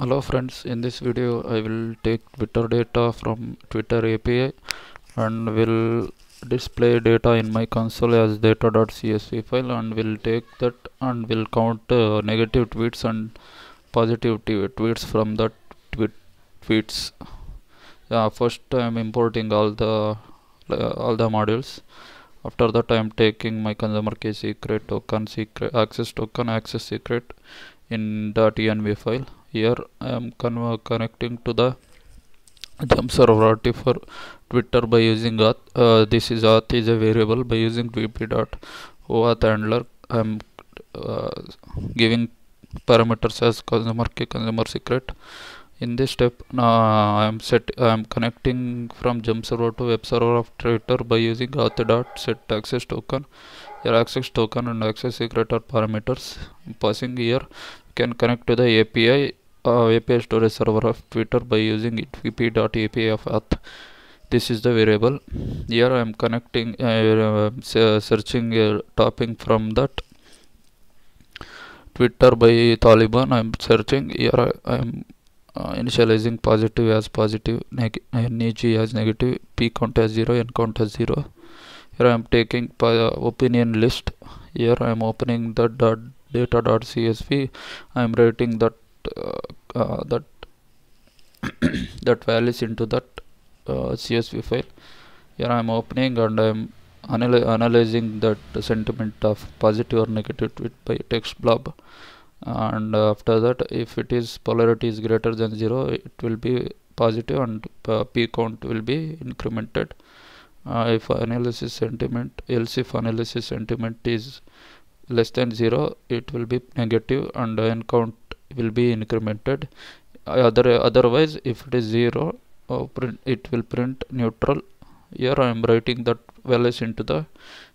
hello friends in this video I will take Twitter data from Twitter API and will display data in my console as data.csv file and will take that and will count uh, negative tweets and positive tweets from that tweets yeah first I'm importing all the uh, all the modules after that I am taking my consumer key secret token secret access token access secret in .env file here I am connecting to the jump server RT for Twitter by using auth uh, this is auth is a variable by using V P dot OAuth handler I am uh, giving parameters as consumer key consumer secret in this step uh, I am set I am connecting from jump server to web server of Twitter by using auth dot set access token your access token and access secret are parameters I'm passing here can connect to the API uh, API storage server of Twitter by using API of Earth. This is the variable. Here I am connecting, uh, uh, searching a uh, topping from that Twitter by Taliban. I am searching. Here I am uh, initializing positive as positive, neg uh, neg as negative, p count as zero, n count as zero. Here I am taking uh, opinion list. Here I am opening the dot data.csv i am writing that uh, uh that that values into that uh, csv file here i am opening and i am analyzing that sentiment of positive or negative tweet by text blob and after that if it is polarity is greater than 0 it will be positive and uh, p count will be incremented uh, if analysis sentiment else if analysis sentiment is less than 0 it will be negative and n count will be incremented other otherwise if it is 0 uh, print, it will print neutral here I am writing that values into the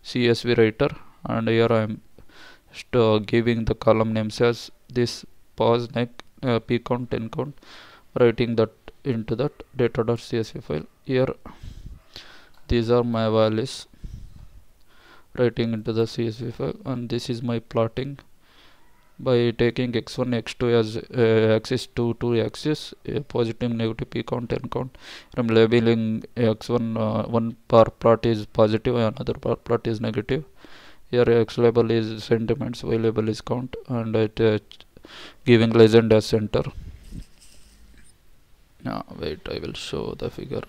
CSV writer and here I am uh, giving the column names as this pause neck uh, p count n count writing that into that data.csv file here these are my values writing into the CSV file and this is my plotting by taking x1 x2 as uh, axis 2 2 axis uh, positive negative p count n count i'm labeling x1 uh, one bar plot is and another bar plot is negative here x label is sentiments y label is count and it uh, giving legend as center now wait i will show the figure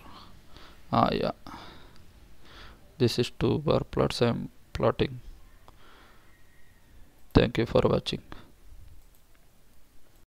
ah yeah this is two bar plots i'm plotting thank you for watching